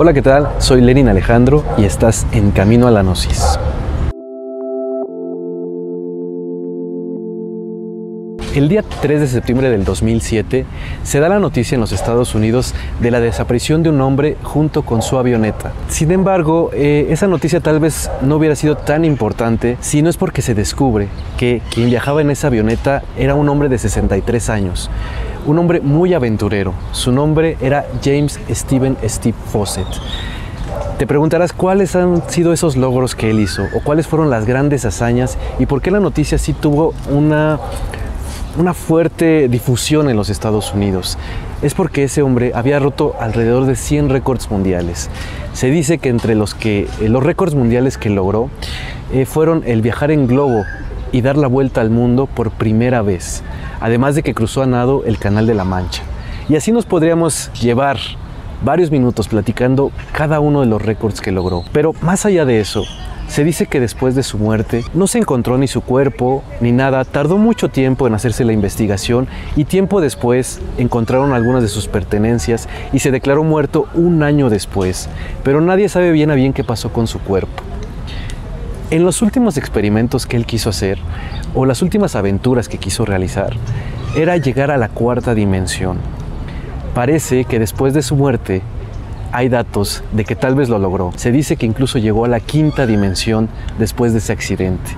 Hola, ¿qué tal? Soy Lenin Alejandro y estás en Camino a la Gnosis. El día 3 de septiembre del 2007 se da la noticia en los Estados Unidos de la desaparición de un hombre junto con su avioneta. Sin embargo, eh, esa noticia tal vez no hubiera sido tan importante si no es porque se descubre que quien viajaba en esa avioneta era un hombre de 63 años un hombre muy aventurero. Su nombre era James Stephen Steve Fawcett. Te preguntarás cuáles han sido esos logros que él hizo o cuáles fueron las grandes hazañas y por qué la noticia sí tuvo una, una fuerte difusión en los Estados Unidos. Es porque ese hombre había roto alrededor de 100 récords mundiales. Se dice que entre los, que, eh, los récords mundiales que logró eh, fueron el viajar en globo y dar la vuelta al mundo por primera vez, además de que cruzó a nado el Canal de la Mancha. Y así nos podríamos llevar varios minutos platicando cada uno de los récords que logró. Pero más allá de eso, se dice que después de su muerte no se encontró ni su cuerpo ni nada, tardó mucho tiempo en hacerse la investigación y tiempo después encontraron algunas de sus pertenencias y se declaró muerto un año después, pero nadie sabe bien a bien qué pasó con su cuerpo. En los últimos experimentos que él quiso hacer, o las últimas aventuras que quiso realizar, era llegar a la cuarta dimensión. Parece que después de su muerte, hay datos de que tal vez lo logró. Se dice que incluso llegó a la quinta dimensión después de ese accidente.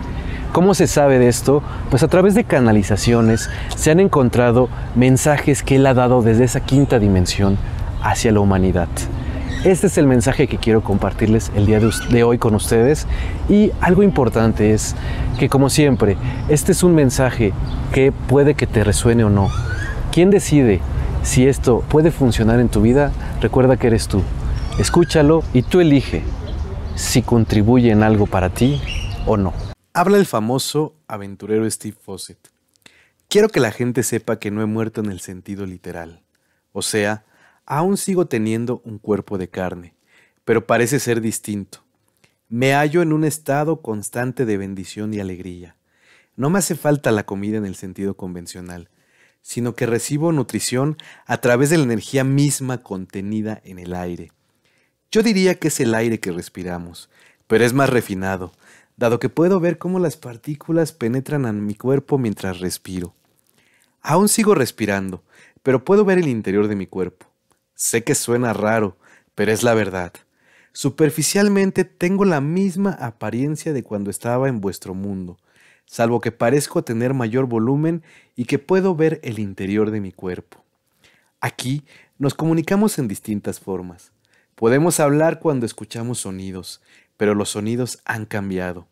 ¿Cómo se sabe de esto? Pues a través de canalizaciones se han encontrado mensajes que él ha dado desde esa quinta dimensión hacia la humanidad. Este es el mensaje que quiero compartirles el día de, hoy con ustedes y algo importante es que como siempre, este es un mensaje que puede que te resuene o no. ¿Quién decide si esto puede funcionar en tu vida? Recuerda que eres tú. Escúchalo y tú elige si contribuye en algo para ti o no. Habla el famoso aventurero Steve Fawcett. Quiero que la gente sepa que no he muerto en el sentido literal. O sea, Aún sigo teniendo un cuerpo de carne, pero parece ser distinto. Me hallo en un estado constante de bendición y alegría. No me hace falta la comida en el sentido convencional, sino que recibo nutrición a través de la energía misma contenida en el aire. Yo diría que es el aire que respiramos, pero es más refinado, dado que puedo ver cómo las partículas penetran en mi cuerpo mientras respiro. Aún sigo respirando, pero puedo ver el interior de mi cuerpo. Sé que suena raro, pero es la verdad. Superficialmente tengo la misma apariencia de cuando estaba en vuestro mundo, salvo que parezco tener mayor volumen y que puedo ver el interior de mi cuerpo. Aquí nos comunicamos en distintas formas. Podemos hablar cuando escuchamos sonidos, pero los sonidos han cambiado.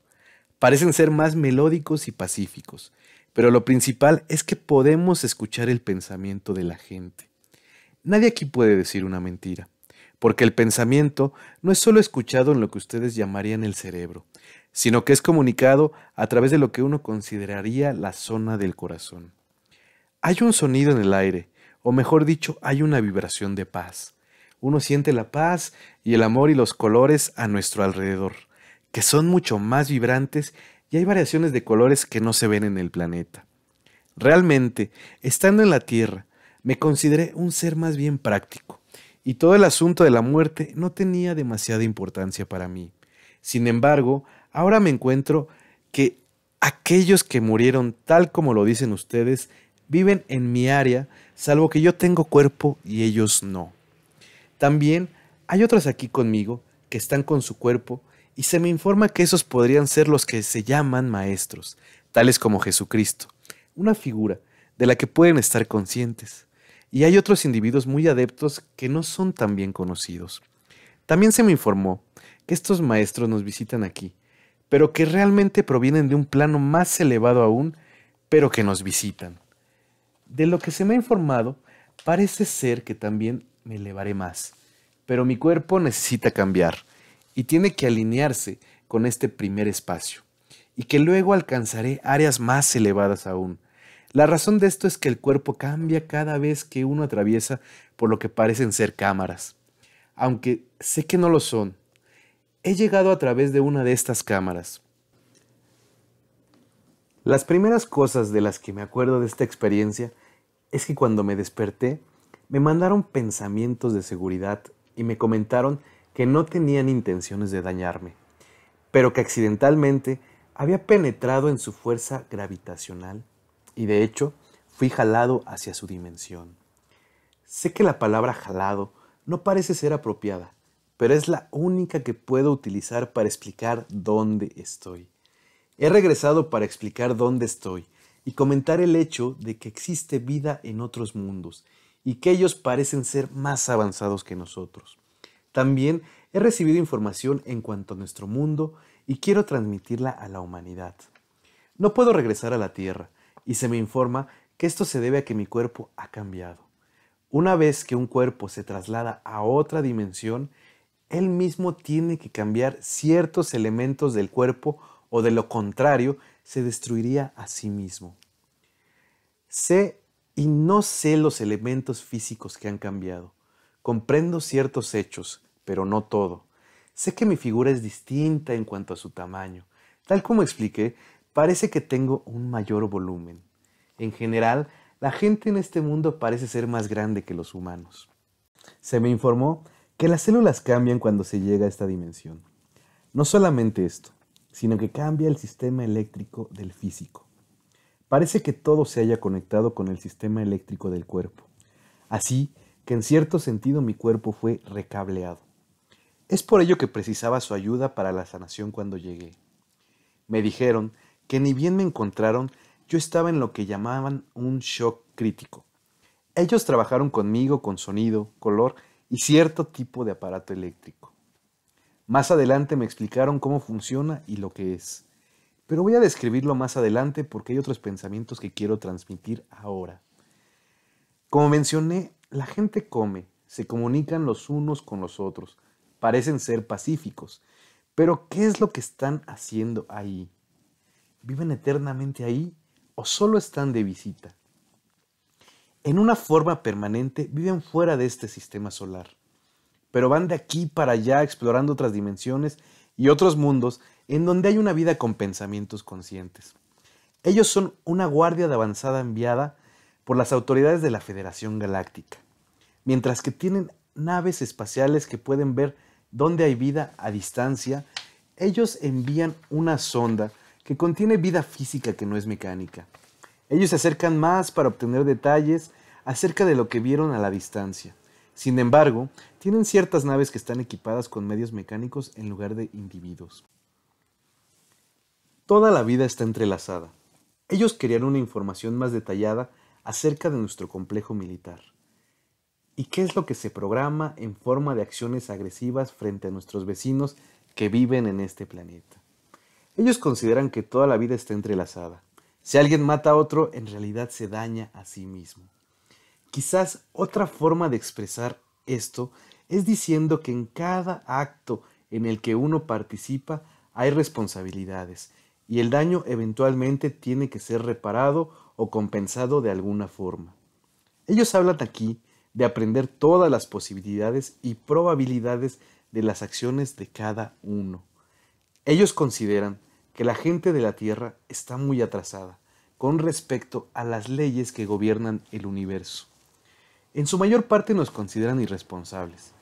Parecen ser más melódicos y pacíficos, pero lo principal es que podemos escuchar el pensamiento de la gente. Nadie aquí puede decir una mentira, porque el pensamiento no es solo escuchado en lo que ustedes llamarían el cerebro, sino que es comunicado a través de lo que uno consideraría la zona del corazón. Hay un sonido en el aire, o mejor dicho, hay una vibración de paz. Uno siente la paz y el amor y los colores a nuestro alrededor, que son mucho más vibrantes y hay variaciones de colores que no se ven en el planeta. Realmente, estando en la Tierra, me consideré un ser más bien práctico, y todo el asunto de la muerte no tenía demasiada importancia para mí. Sin embargo, ahora me encuentro que aquellos que murieron tal como lo dicen ustedes viven en mi área, salvo que yo tengo cuerpo y ellos no. También hay otros aquí conmigo que están con su cuerpo y se me informa que esos podrían ser los que se llaman maestros, tales como Jesucristo, una figura de la que pueden estar conscientes y hay otros individuos muy adeptos que no son tan bien conocidos. También se me informó que estos maestros nos visitan aquí, pero que realmente provienen de un plano más elevado aún, pero que nos visitan. De lo que se me ha informado, parece ser que también me elevaré más, pero mi cuerpo necesita cambiar y tiene que alinearse con este primer espacio, y que luego alcanzaré áreas más elevadas aún, la razón de esto es que el cuerpo cambia cada vez que uno atraviesa por lo que parecen ser cámaras. Aunque sé que no lo son, he llegado a través de una de estas cámaras. Las primeras cosas de las que me acuerdo de esta experiencia es que cuando me desperté, me mandaron pensamientos de seguridad y me comentaron que no tenían intenciones de dañarme, pero que accidentalmente había penetrado en su fuerza gravitacional y de hecho fui jalado hacia su dimensión. Sé que la palabra jalado no parece ser apropiada, pero es la única que puedo utilizar para explicar dónde estoy. He regresado para explicar dónde estoy y comentar el hecho de que existe vida en otros mundos y que ellos parecen ser más avanzados que nosotros. También he recibido información en cuanto a nuestro mundo y quiero transmitirla a la humanidad. No puedo regresar a la Tierra, y se me informa que esto se debe a que mi cuerpo ha cambiado. Una vez que un cuerpo se traslada a otra dimensión, él mismo tiene que cambiar ciertos elementos del cuerpo o de lo contrario se destruiría a sí mismo. Sé y no sé los elementos físicos que han cambiado. Comprendo ciertos hechos, pero no todo. Sé que mi figura es distinta en cuanto a su tamaño. Tal como expliqué, parece que tengo un mayor volumen. En general, la gente en este mundo parece ser más grande que los humanos. Se me informó que las células cambian cuando se llega a esta dimensión. No solamente esto, sino que cambia el sistema eléctrico del físico. Parece que todo se haya conectado con el sistema eléctrico del cuerpo. Así que en cierto sentido mi cuerpo fue recableado. Es por ello que precisaba su ayuda para la sanación cuando llegué. Me dijeron que ni bien me encontraron, yo estaba en lo que llamaban un shock crítico. Ellos trabajaron conmigo con sonido, color y cierto tipo de aparato eléctrico. Más adelante me explicaron cómo funciona y lo que es, pero voy a describirlo más adelante porque hay otros pensamientos que quiero transmitir ahora. Como mencioné, la gente come, se comunican los unos con los otros, parecen ser pacíficos, pero ¿qué es lo que están haciendo ahí? ¿Viven eternamente ahí o solo están de visita? En una forma permanente viven fuera de este sistema solar, pero van de aquí para allá explorando otras dimensiones y otros mundos en donde hay una vida con pensamientos conscientes. Ellos son una guardia de avanzada enviada por las autoridades de la Federación Galáctica, mientras que tienen naves espaciales que pueden ver dónde hay vida a distancia, ellos envían una sonda que contiene vida física que no es mecánica. Ellos se acercan más para obtener detalles acerca de lo que vieron a la distancia. Sin embargo, tienen ciertas naves que están equipadas con medios mecánicos en lugar de individuos. Toda la vida está entrelazada. Ellos querían una información más detallada acerca de nuestro complejo militar. ¿Y qué es lo que se programa en forma de acciones agresivas frente a nuestros vecinos que viven en este planeta? Ellos consideran que toda la vida está entrelazada. Si alguien mata a otro, en realidad se daña a sí mismo. Quizás otra forma de expresar esto es diciendo que en cada acto en el que uno participa hay responsabilidades y el daño eventualmente tiene que ser reparado o compensado de alguna forma. Ellos hablan aquí de aprender todas las posibilidades y probabilidades de las acciones de cada uno. Ellos consideran que la gente de la Tierra está muy atrasada con respecto a las leyes que gobiernan el universo. En su mayor parte nos consideran irresponsables.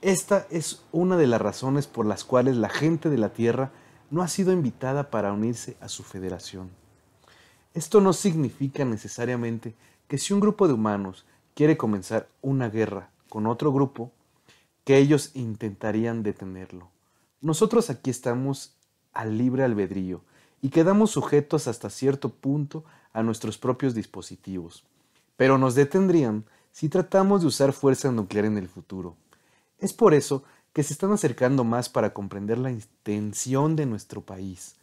Esta es una de las razones por las cuales la gente de la Tierra no ha sido invitada para unirse a su federación. Esto no significa necesariamente que si un grupo de humanos quiere comenzar una guerra con otro grupo, que ellos intentarían detenerlo. Nosotros aquí estamos al libre albedrío y quedamos sujetos hasta cierto punto a nuestros propios dispositivos. Pero nos detendrían si tratamos de usar fuerza nuclear en el futuro. Es por eso que se están acercando más para comprender la intención de nuestro país.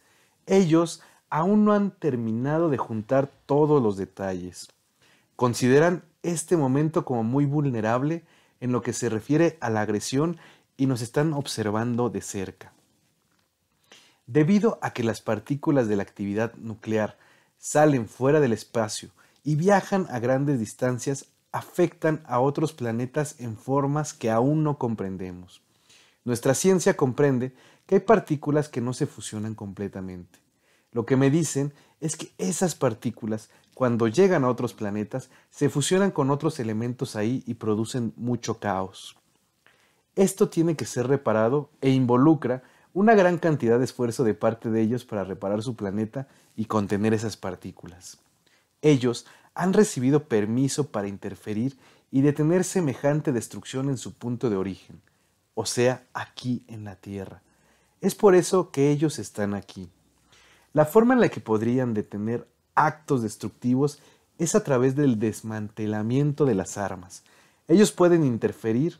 Ellos aún no han terminado de juntar todos los detalles. Consideran este momento como muy vulnerable en lo que se refiere a la agresión y nos están observando de cerca. Debido a que las partículas de la actividad nuclear salen fuera del espacio y viajan a grandes distancias, afectan a otros planetas en formas que aún no comprendemos. Nuestra ciencia comprende que hay partículas que no se fusionan completamente. Lo que me dicen es que esas partículas, cuando llegan a otros planetas, se fusionan con otros elementos ahí y producen mucho caos. Esto tiene que ser reparado e involucra una gran cantidad de esfuerzo de parte de ellos para reparar su planeta y contener esas partículas. Ellos han recibido permiso para interferir y detener semejante destrucción en su punto de origen, o sea, aquí en la Tierra. Es por eso que ellos están aquí. La forma en la que podrían detener actos destructivos es a través del desmantelamiento de las armas. Ellos pueden interferir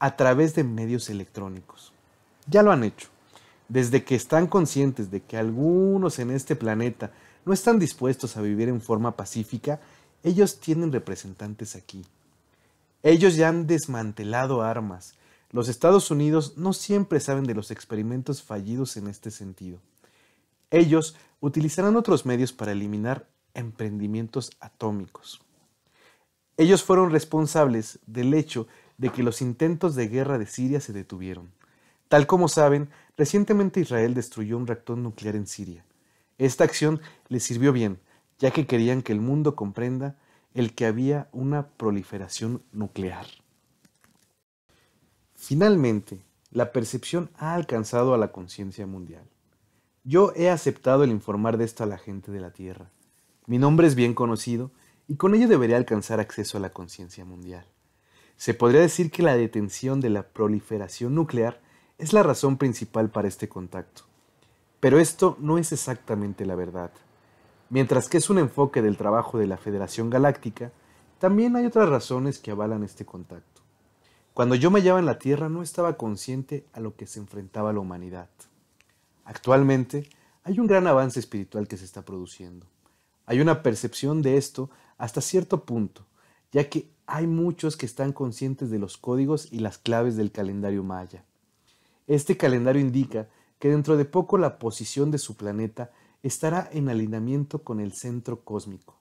a través de medios electrónicos. Ya lo han hecho desde que están conscientes de que algunos en este planeta no están dispuestos a vivir en forma pacífica, ellos tienen representantes aquí. Ellos ya han desmantelado armas. Los Estados Unidos no siempre saben de los experimentos fallidos en este sentido. Ellos utilizarán otros medios para eliminar emprendimientos atómicos. Ellos fueron responsables del hecho de que los intentos de guerra de Siria se detuvieron. Tal como saben, Recientemente Israel destruyó un reactor nuclear en Siria. Esta acción les sirvió bien, ya que querían que el mundo comprenda el que había una proliferación nuclear. Finalmente, la percepción ha alcanzado a la conciencia mundial. Yo he aceptado el informar de esto a la gente de la Tierra. Mi nombre es bien conocido y con ello debería alcanzar acceso a la conciencia mundial. Se podría decir que la detención de la proliferación nuclear es la razón principal para este contacto. Pero esto no es exactamente la verdad. Mientras que es un enfoque del trabajo de la Federación Galáctica, también hay otras razones que avalan este contacto. Cuando yo me hallaba en la Tierra no estaba consciente a lo que se enfrentaba la humanidad. Actualmente hay un gran avance espiritual que se está produciendo. Hay una percepción de esto hasta cierto punto, ya que hay muchos que están conscientes de los códigos y las claves del calendario maya. Este calendario indica que dentro de poco la posición de su planeta estará en alineamiento con el centro cósmico.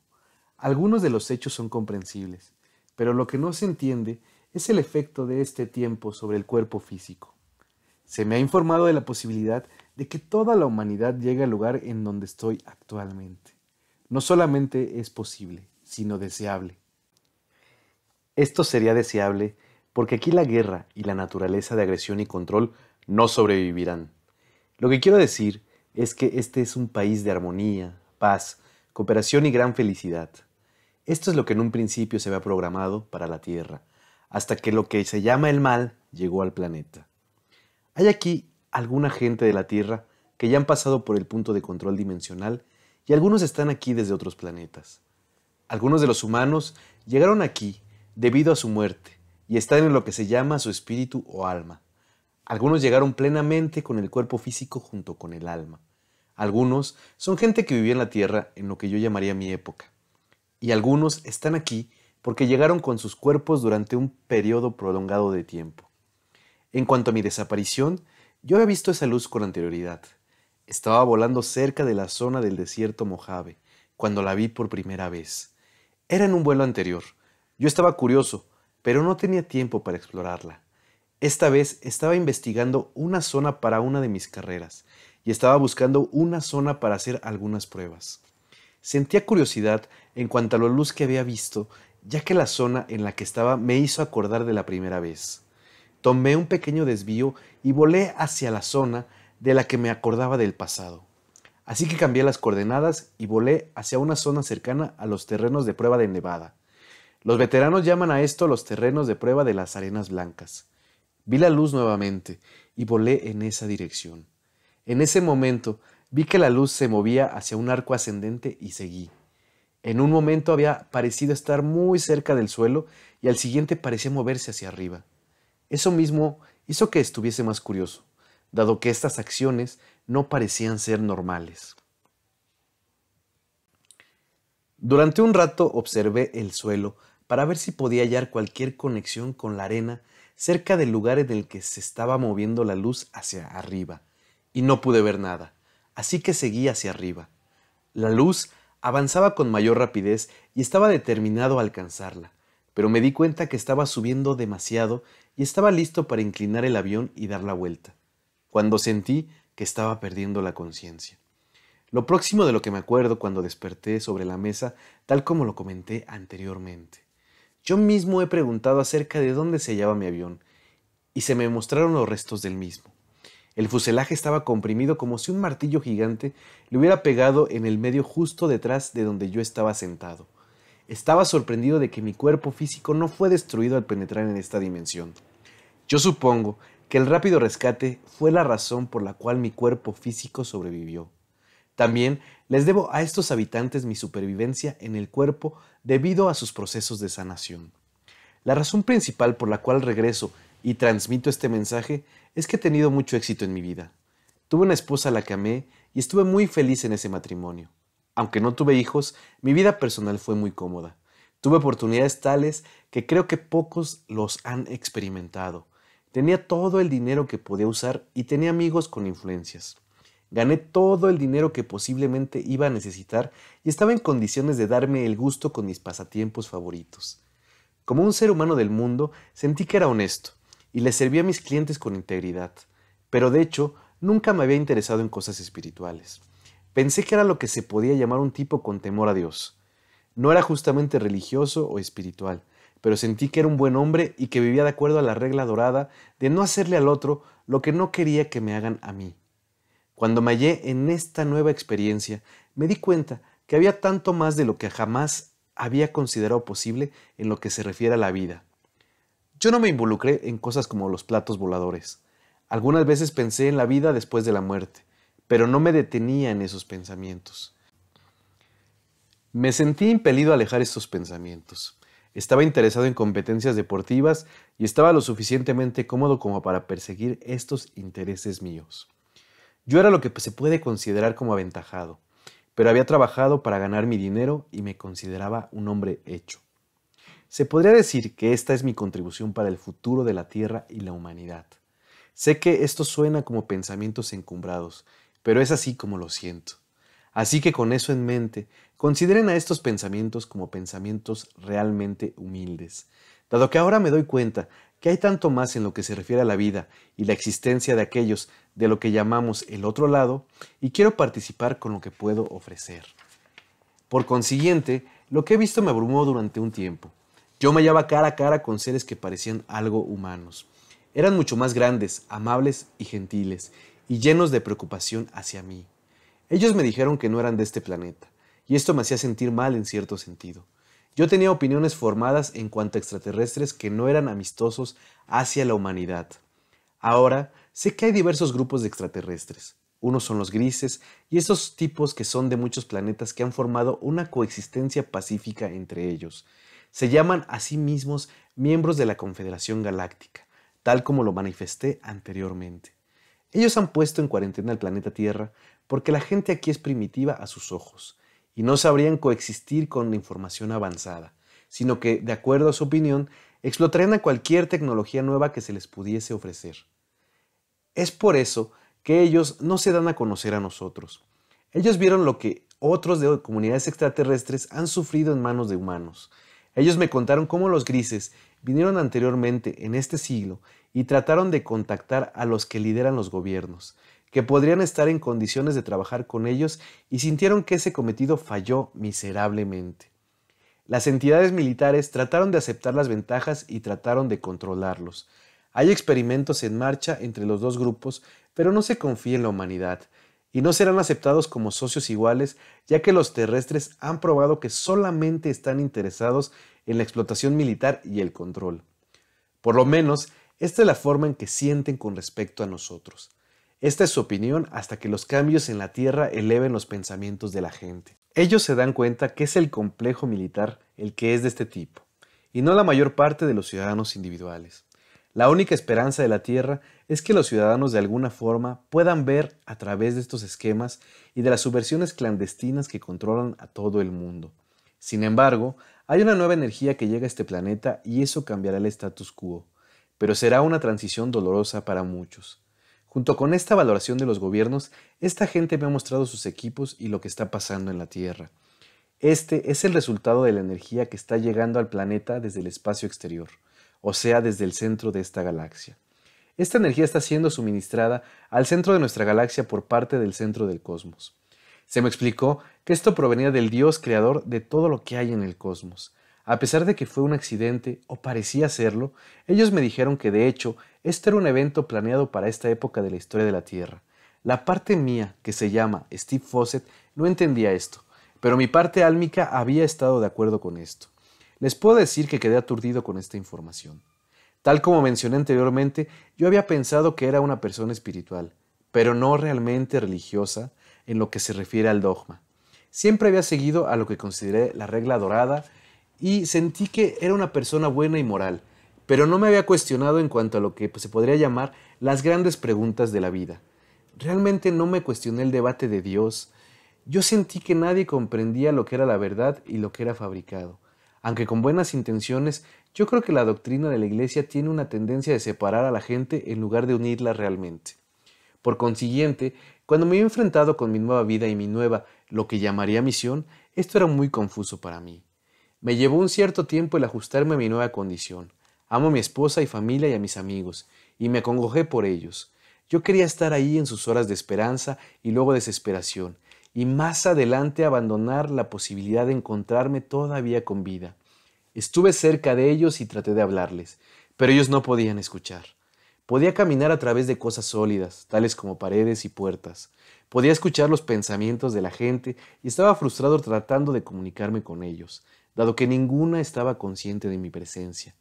Algunos de los hechos son comprensibles, pero lo que no se entiende es el efecto de este tiempo sobre el cuerpo físico. Se me ha informado de la posibilidad de que toda la humanidad llegue al lugar en donde estoy actualmente. No solamente es posible, sino deseable. Esto sería deseable porque aquí la guerra y la naturaleza de agresión y control no sobrevivirán. Lo que quiero decir es que este es un país de armonía, paz, cooperación y gran felicidad. Esto es lo que en un principio se había programado para la Tierra, hasta que lo que se llama el mal llegó al planeta. Hay aquí alguna gente de la Tierra que ya han pasado por el punto de control dimensional y algunos están aquí desde otros planetas. Algunos de los humanos llegaron aquí debido a su muerte y están en lo que se llama su espíritu o alma. Algunos llegaron plenamente con el cuerpo físico junto con el alma. Algunos son gente que vivía en la tierra en lo que yo llamaría mi época. Y algunos están aquí porque llegaron con sus cuerpos durante un periodo prolongado de tiempo. En cuanto a mi desaparición, yo había visto esa luz con anterioridad. Estaba volando cerca de la zona del desierto Mojave, cuando la vi por primera vez. Era en un vuelo anterior. Yo estaba curioso, pero no tenía tiempo para explorarla. Esta vez estaba investigando una zona para una de mis carreras y estaba buscando una zona para hacer algunas pruebas. Sentía curiosidad en cuanto a la luz que había visto, ya que la zona en la que estaba me hizo acordar de la primera vez. Tomé un pequeño desvío y volé hacia la zona de la que me acordaba del pasado. Así que cambié las coordenadas y volé hacia una zona cercana a los terrenos de prueba de Nevada. Los veteranos llaman a esto los terrenos de prueba de las arenas blancas. Vi la luz nuevamente y volé en esa dirección. En ese momento vi que la luz se movía hacia un arco ascendente y seguí. En un momento había parecido estar muy cerca del suelo y al siguiente parecía moverse hacia arriba. Eso mismo hizo que estuviese más curioso, dado que estas acciones no parecían ser normales. Durante un rato observé el suelo para ver si podía hallar cualquier conexión con la arena cerca del lugar en el que se estaba moviendo la luz hacia arriba, y no pude ver nada, así que seguí hacia arriba. La luz avanzaba con mayor rapidez y estaba determinado a alcanzarla, pero me di cuenta que estaba subiendo demasiado y estaba listo para inclinar el avión y dar la vuelta, cuando sentí que estaba perdiendo la conciencia. Lo próximo de lo que me acuerdo cuando desperté sobre la mesa, tal como lo comenté anteriormente. Yo mismo he preguntado acerca de dónde se hallaba mi avión, y se me mostraron los restos del mismo. El fuselaje estaba comprimido como si un martillo gigante le hubiera pegado en el medio justo detrás de donde yo estaba sentado. Estaba sorprendido de que mi cuerpo físico no fue destruido al penetrar en esta dimensión. Yo supongo que el rápido rescate fue la razón por la cual mi cuerpo físico sobrevivió. También les debo a estos habitantes mi supervivencia en el cuerpo debido a sus procesos de sanación. La razón principal por la cual regreso y transmito este mensaje es que he tenido mucho éxito en mi vida. Tuve una esposa a la que amé y estuve muy feliz en ese matrimonio. Aunque no tuve hijos, mi vida personal fue muy cómoda. Tuve oportunidades tales que creo que pocos los han experimentado. Tenía todo el dinero que podía usar y tenía amigos con influencias. Gané todo el dinero que posiblemente iba a necesitar y estaba en condiciones de darme el gusto con mis pasatiempos favoritos. Como un ser humano del mundo, sentí que era honesto y le servía a mis clientes con integridad, pero de hecho nunca me había interesado en cosas espirituales. Pensé que era lo que se podía llamar un tipo con temor a Dios. No era justamente religioso o espiritual, pero sentí que era un buen hombre y que vivía de acuerdo a la regla dorada de no hacerle al otro lo que no quería que me hagan a mí. Cuando me hallé en esta nueva experiencia, me di cuenta que había tanto más de lo que jamás había considerado posible en lo que se refiere a la vida. Yo no me involucré en cosas como los platos voladores. Algunas veces pensé en la vida después de la muerte, pero no me detenía en esos pensamientos. Me sentí impelido a alejar estos pensamientos. Estaba interesado en competencias deportivas y estaba lo suficientemente cómodo como para perseguir estos intereses míos. Yo era lo que pues, se puede considerar como aventajado, pero había trabajado para ganar mi dinero y me consideraba un hombre hecho. Se podría decir que esta es mi contribución para el futuro de la Tierra y la humanidad. Sé que esto suena como pensamientos encumbrados, pero es así como lo siento. Así que con eso en mente, consideren a estos pensamientos como pensamientos realmente humildes, dado que ahora me doy cuenta que hay tanto más en lo que se refiere a la vida y la existencia de aquellos de lo que llamamos el otro lado, y quiero participar con lo que puedo ofrecer. Por consiguiente, lo que he visto me abrumó durante un tiempo. Yo me hallaba cara a cara con seres que parecían algo humanos. Eran mucho más grandes, amables y gentiles, y llenos de preocupación hacia mí. Ellos me dijeron que no eran de este planeta, y esto me hacía sentir mal en cierto sentido. Yo tenía opiniones formadas en cuanto a extraterrestres que no eran amistosos hacia la humanidad. Ahora, sé que hay diversos grupos de extraterrestres. Unos son los grises y esos tipos que son de muchos planetas que han formado una coexistencia pacífica entre ellos. Se llaman a sí mismos miembros de la Confederación Galáctica, tal como lo manifesté anteriormente. Ellos han puesto en cuarentena el planeta Tierra porque la gente aquí es primitiva a sus ojos y no sabrían coexistir con la información avanzada, sino que, de acuerdo a su opinión, explotarían a cualquier tecnología nueva que se les pudiese ofrecer. Es por eso que ellos no se dan a conocer a nosotros. Ellos vieron lo que otros de comunidades extraterrestres han sufrido en manos de humanos. Ellos me contaron cómo los grises vinieron anteriormente en este siglo y trataron de contactar a los que lideran los gobiernos, que podrían estar en condiciones de trabajar con ellos y sintieron que ese cometido falló miserablemente. Las entidades militares trataron de aceptar las ventajas y trataron de controlarlos. Hay experimentos en marcha entre los dos grupos, pero no se confía en la humanidad, y no serán aceptados como socios iguales, ya que los terrestres han probado que solamente están interesados en la explotación militar y el control. Por lo menos, esta es la forma en que sienten con respecto a nosotros. Esta es su opinión hasta que los cambios en la Tierra eleven los pensamientos de la gente. Ellos se dan cuenta que es el complejo militar el que es de este tipo, y no la mayor parte de los ciudadanos individuales. La única esperanza de la Tierra es que los ciudadanos de alguna forma puedan ver a través de estos esquemas y de las subversiones clandestinas que controlan a todo el mundo. Sin embargo, hay una nueva energía que llega a este planeta y eso cambiará el status quo, pero será una transición dolorosa para muchos. Junto con esta valoración de los gobiernos, esta gente me ha mostrado sus equipos y lo que está pasando en la Tierra. Este es el resultado de la energía que está llegando al planeta desde el espacio exterior, o sea, desde el centro de esta galaxia. Esta energía está siendo suministrada al centro de nuestra galaxia por parte del centro del cosmos. Se me explicó que esto provenía del Dios creador de todo lo que hay en el cosmos. A pesar de que fue un accidente, o parecía serlo, ellos me dijeron que de hecho este era un evento planeado para esta época de la historia de la Tierra. La parte mía, que se llama Steve Fawcett, no entendía esto, pero mi parte álmica había estado de acuerdo con esto. Les puedo decir que quedé aturdido con esta información. Tal como mencioné anteriormente, yo había pensado que era una persona espiritual, pero no realmente religiosa en lo que se refiere al dogma. Siempre había seguido a lo que consideré la regla dorada y sentí que era una persona buena y moral, pero no me había cuestionado en cuanto a lo que pues, se podría llamar las grandes preguntas de la vida. Realmente no me cuestioné el debate de Dios. Yo sentí que nadie comprendía lo que era la verdad y lo que era fabricado. Aunque con buenas intenciones, yo creo que la doctrina de la Iglesia tiene una tendencia de separar a la gente en lugar de unirla realmente. Por consiguiente, cuando me he enfrentado con mi nueva vida y mi nueva, lo que llamaría misión, esto era muy confuso para mí. Me llevó un cierto tiempo el ajustarme a mi nueva condición. Amo a mi esposa y familia y a mis amigos, y me acongojé por ellos. Yo quería estar ahí en sus horas de esperanza y luego desesperación, y más adelante abandonar la posibilidad de encontrarme todavía con vida. Estuve cerca de ellos y traté de hablarles, pero ellos no podían escuchar. Podía caminar a través de cosas sólidas, tales como paredes y puertas. Podía escuchar los pensamientos de la gente y estaba frustrado tratando de comunicarme con ellos, dado que ninguna estaba consciente de mi presencia.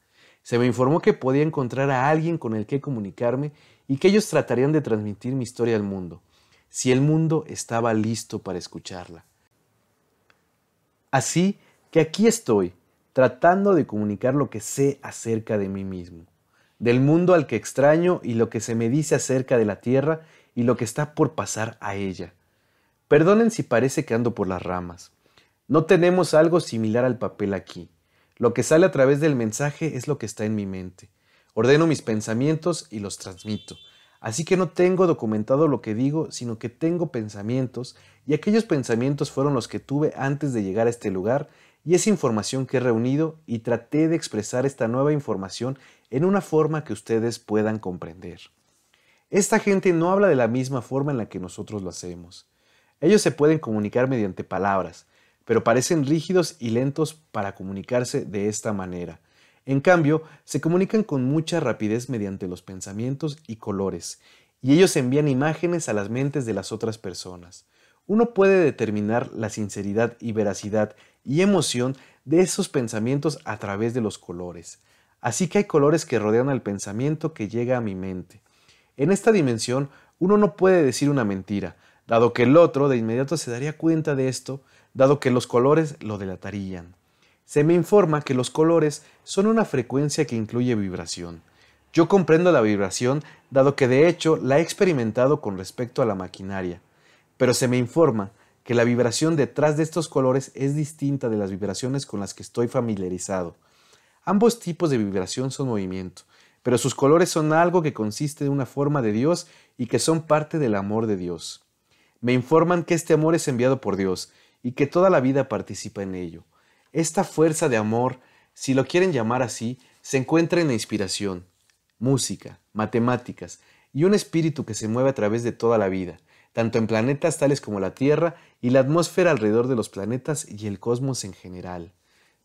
Se me informó que podía encontrar a alguien con el que comunicarme y que ellos tratarían de transmitir mi historia al mundo, si el mundo estaba listo para escucharla. Así que aquí estoy, tratando de comunicar lo que sé acerca de mí mismo, del mundo al que extraño y lo que se me dice acerca de la Tierra y lo que está por pasar a ella. Perdonen si parece que ando por las ramas. No tenemos algo similar al papel aquí. Lo que sale a través del mensaje es lo que está en mi mente. Ordeno mis pensamientos y los transmito. Así que no tengo documentado lo que digo, sino que tengo pensamientos, y aquellos pensamientos fueron los que tuve antes de llegar a este lugar, y es información que he reunido y traté de expresar esta nueva información en una forma que ustedes puedan comprender. Esta gente no habla de la misma forma en la que nosotros lo hacemos. Ellos se pueden comunicar mediante palabras, pero parecen rígidos y lentos para comunicarse de esta manera. En cambio, se comunican con mucha rapidez mediante los pensamientos y colores, y ellos envían imágenes a las mentes de las otras personas. Uno puede determinar la sinceridad y veracidad y emoción de esos pensamientos a través de los colores. Así que hay colores que rodean al pensamiento que llega a mi mente. En esta dimensión, uno no puede decir una mentira, dado que el otro de inmediato se daría cuenta de esto dado que los colores lo delatarían. Se me informa que los colores son una frecuencia que incluye vibración. Yo comprendo la vibración, dado que de hecho la he experimentado con respecto a la maquinaria, pero se me informa que la vibración detrás de estos colores es distinta de las vibraciones con las que estoy familiarizado. Ambos tipos de vibración son movimiento, pero sus colores son algo que consiste en una forma de Dios y que son parte del amor de Dios. Me informan que este amor es enviado por Dios, y que toda la vida participa en ello. Esta fuerza de amor, si lo quieren llamar así, se encuentra en la inspiración, música, matemáticas y un espíritu que se mueve a través de toda la vida, tanto en planetas tales como la Tierra y la atmósfera alrededor de los planetas y el cosmos en general.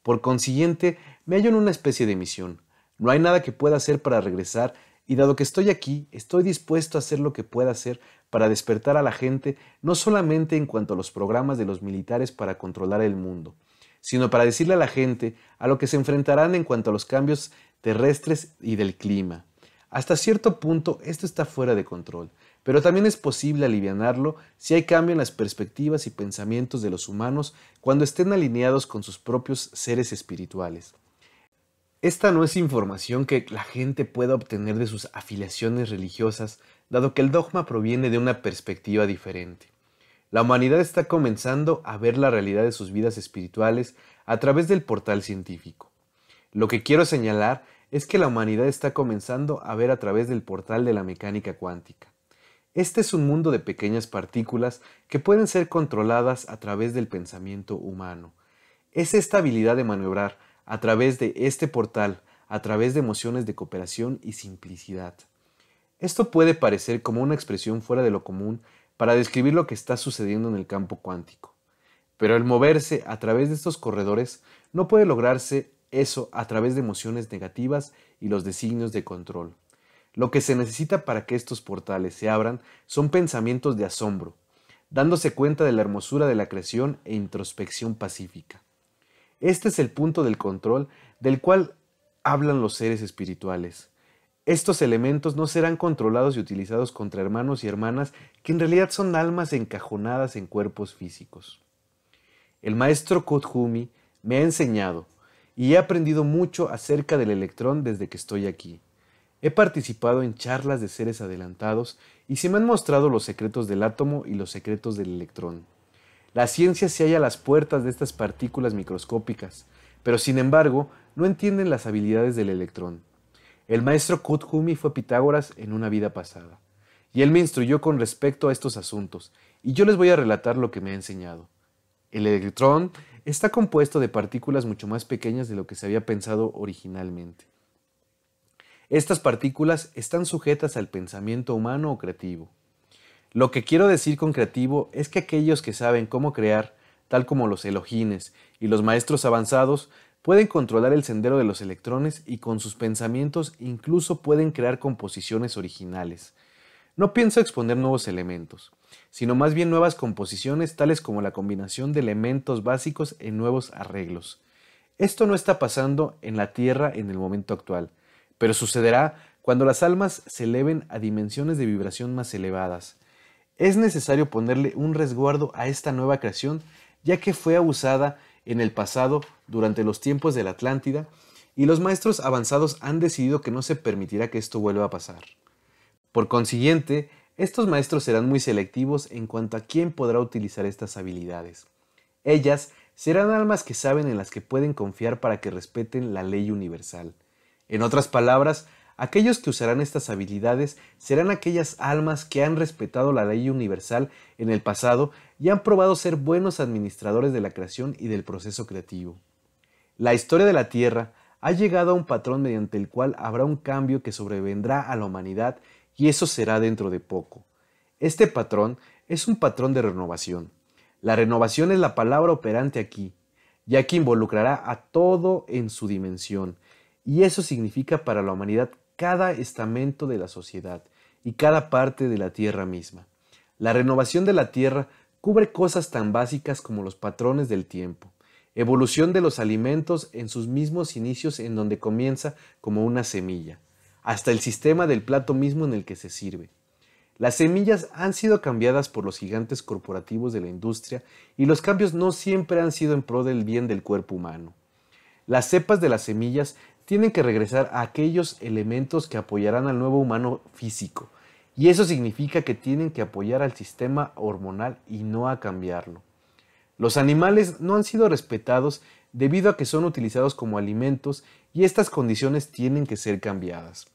Por consiguiente, me hallo en una especie de misión. No hay nada que pueda hacer para regresar y dado que estoy aquí, estoy dispuesto a hacer lo que pueda hacer para despertar a la gente, no solamente en cuanto a los programas de los militares para controlar el mundo, sino para decirle a la gente a lo que se enfrentarán en cuanto a los cambios terrestres y del clima. Hasta cierto punto esto está fuera de control, pero también es posible alivianarlo si hay cambio en las perspectivas y pensamientos de los humanos cuando estén alineados con sus propios seres espirituales. Esta no es información que la gente pueda obtener de sus afiliaciones religiosas, dado que el dogma proviene de una perspectiva diferente. La humanidad está comenzando a ver la realidad de sus vidas espirituales a través del portal científico. Lo que quiero señalar es que la humanidad está comenzando a ver a través del portal de la mecánica cuántica. Este es un mundo de pequeñas partículas que pueden ser controladas a través del pensamiento humano. Es esta habilidad de maniobrar a través de este portal, a través de emociones de cooperación y simplicidad. Esto puede parecer como una expresión fuera de lo común para describir lo que está sucediendo en el campo cuántico, pero el moverse a través de estos corredores no puede lograrse eso a través de emociones negativas y los designios de control. Lo que se necesita para que estos portales se abran son pensamientos de asombro, dándose cuenta de la hermosura de la creación e introspección pacífica. Este es el punto del control del cual hablan los seres espirituales. Estos elementos no serán controlados y utilizados contra hermanos y hermanas que en realidad son almas encajonadas en cuerpos físicos. El maestro Kotjumi me ha enseñado y he aprendido mucho acerca del electrón desde que estoy aquí. He participado en charlas de seres adelantados y se me han mostrado los secretos del átomo y los secretos del electrón. La ciencia se halla a las puertas de estas partículas microscópicas, pero sin embargo no entienden las habilidades del electrón. El maestro Kuthumi fue Pitágoras en una vida pasada, y él me instruyó con respecto a estos asuntos, y yo les voy a relatar lo que me ha enseñado. El electrón está compuesto de partículas mucho más pequeñas de lo que se había pensado originalmente. Estas partículas están sujetas al pensamiento humano o creativo. Lo que quiero decir con creativo es que aquellos que saben cómo crear, tal como los elogines y los maestros avanzados, pueden controlar el sendero de los electrones y con sus pensamientos incluso pueden crear composiciones originales. No pienso exponer nuevos elementos, sino más bien nuevas composiciones tales como la combinación de elementos básicos en nuevos arreglos. Esto no está pasando en la Tierra en el momento actual, pero sucederá cuando las almas se eleven a dimensiones de vibración más elevadas es necesario ponerle un resguardo a esta nueva creación, ya que fue abusada en el pasado durante los tiempos de la Atlántida, y los maestros avanzados han decidido que no se permitirá que esto vuelva a pasar. Por consiguiente, estos maestros serán muy selectivos en cuanto a quién podrá utilizar estas habilidades. Ellas serán almas que saben en las que pueden confiar para que respeten la ley universal. En otras palabras, Aquellos que usarán estas habilidades serán aquellas almas que han respetado la ley universal en el pasado y han probado ser buenos administradores de la creación y del proceso creativo. La historia de la Tierra ha llegado a un patrón mediante el cual habrá un cambio que sobrevendrá a la humanidad y eso será dentro de poco. Este patrón es un patrón de renovación. La renovación es la palabra operante aquí, ya que involucrará a todo en su dimensión, y eso significa para la humanidad cada estamento de la sociedad y cada parte de la tierra misma. La renovación de la tierra cubre cosas tan básicas como los patrones del tiempo, evolución de los alimentos en sus mismos inicios en donde comienza como una semilla, hasta el sistema del plato mismo en el que se sirve. Las semillas han sido cambiadas por los gigantes corporativos de la industria y los cambios no siempre han sido en pro del bien del cuerpo humano. Las cepas de las semillas tienen que regresar a aquellos elementos que apoyarán al nuevo humano físico. Y eso significa que tienen que apoyar al sistema hormonal y no a cambiarlo. Los animales no han sido respetados debido a que son utilizados como alimentos y estas condiciones tienen que ser cambiadas.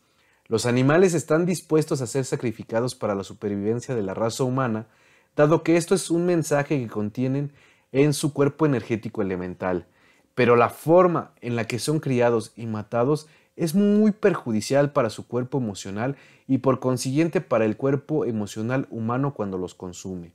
Los animales están dispuestos a ser sacrificados para la supervivencia de la raza humana, dado que esto es un mensaje que contienen en su cuerpo energético elemental, pero la forma en la que son criados y matados es muy perjudicial para su cuerpo emocional y por consiguiente para el cuerpo emocional humano cuando los consume.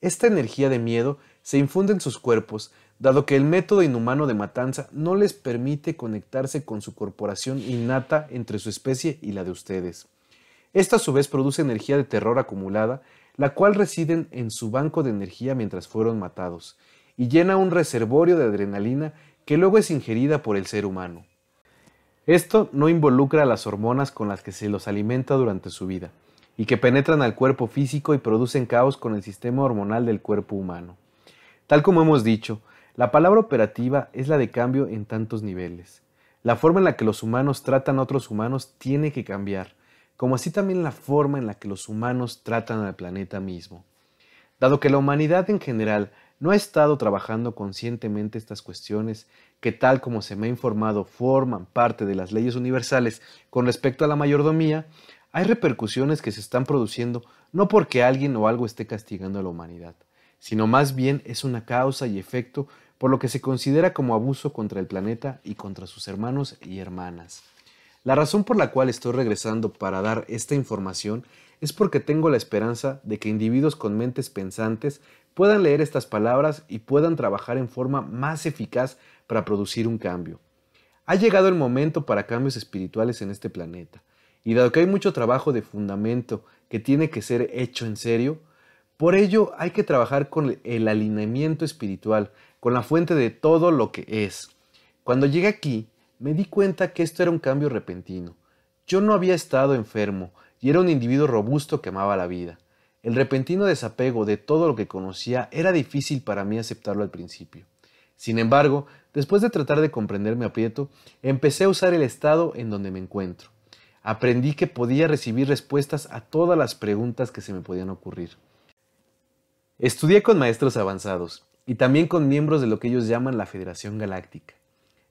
Esta energía de miedo se infunde en sus cuerpos, dado que el método inhumano de matanza no les permite conectarse con su corporación innata entre su especie y la de ustedes. Esta a su vez produce energía de terror acumulada, la cual residen en su banco de energía mientras fueron matados, y llena un reservorio de adrenalina que luego es ingerida por el ser humano. Esto no involucra a las hormonas con las que se los alimenta durante su vida, y que penetran al cuerpo físico y producen caos con el sistema hormonal del cuerpo humano. Tal como hemos dicho, la palabra operativa es la de cambio en tantos niveles. La forma en la que los humanos tratan a otros humanos tiene que cambiar, como así también la forma en la que los humanos tratan al planeta mismo. Dado que la humanidad en general no ha estado trabajando conscientemente estas cuestiones que tal como se me ha informado forman parte de las leyes universales con respecto a la mayordomía, hay repercusiones que se están produciendo no porque alguien o algo esté castigando a la humanidad, sino más bien es una causa y efecto por lo que se considera como abuso contra el planeta y contra sus hermanos y hermanas. La razón por la cual estoy regresando para dar esta información es porque tengo la esperanza de que individuos con mentes pensantes puedan leer estas palabras y puedan trabajar en forma más eficaz para producir un cambio. Ha llegado el momento para cambios espirituales en este planeta, y dado que hay mucho trabajo de fundamento que tiene que ser hecho en serio, por ello hay que trabajar con el alineamiento espiritual, con la fuente de todo lo que es. Cuando llegué aquí, me di cuenta que esto era un cambio repentino. Yo no había estado enfermo y era un individuo robusto que amaba la vida. El repentino desapego de todo lo que conocía era difícil para mí aceptarlo al principio. Sin embargo, después de tratar de comprender mi aprieto, empecé a usar el estado en donde me encuentro. Aprendí que podía recibir respuestas a todas las preguntas que se me podían ocurrir. Estudié con maestros avanzados y también con miembros de lo que ellos llaman la Federación Galáctica.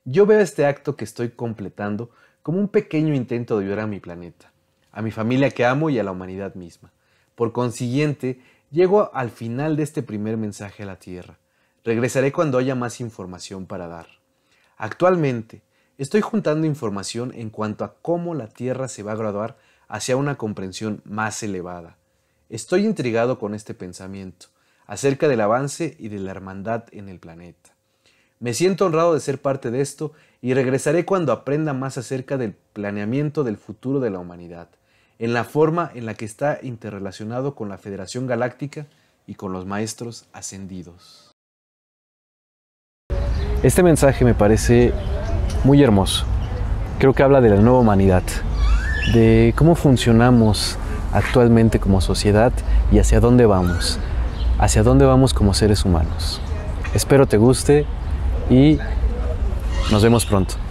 Yo veo este acto que estoy completando como un pequeño intento de ayudar a mi planeta, a mi familia que amo y a la humanidad misma. Por consiguiente, llego al final de este primer mensaje a la Tierra. Regresaré cuando haya más información para dar. Actualmente, estoy juntando información en cuanto a cómo la Tierra se va a graduar hacia una comprensión más elevada. Estoy intrigado con este pensamiento, acerca del avance y de la hermandad en el planeta. Me siento honrado de ser parte de esto y regresaré cuando aprenda más acerca del planeamiento del futuro de la humanidad, en la forma en la que está interrelacionado con la Federación Galáctica y con los Maestros Ascendidos. Este mensaje me parece muy hermoso. Creo que habla de la nueva humanidad, de cómo funcionamos actualmente como sociedad y hacia dónde vamos, hacia dónde vamos como seres humanos. Espero te guste y nos vemos pronto.